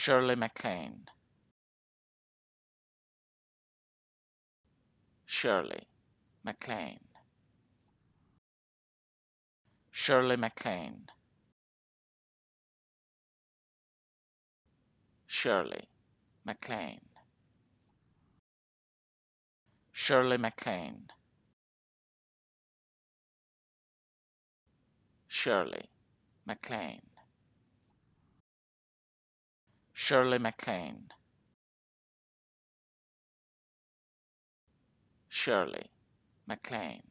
Shirley MacLaine. Shirley MacLaine. Shirley MacLaine. Shirley MacLaine. Shirley MacLaine. Shirley MacLaine. Shirley MacLaine. Shirley MacLaine.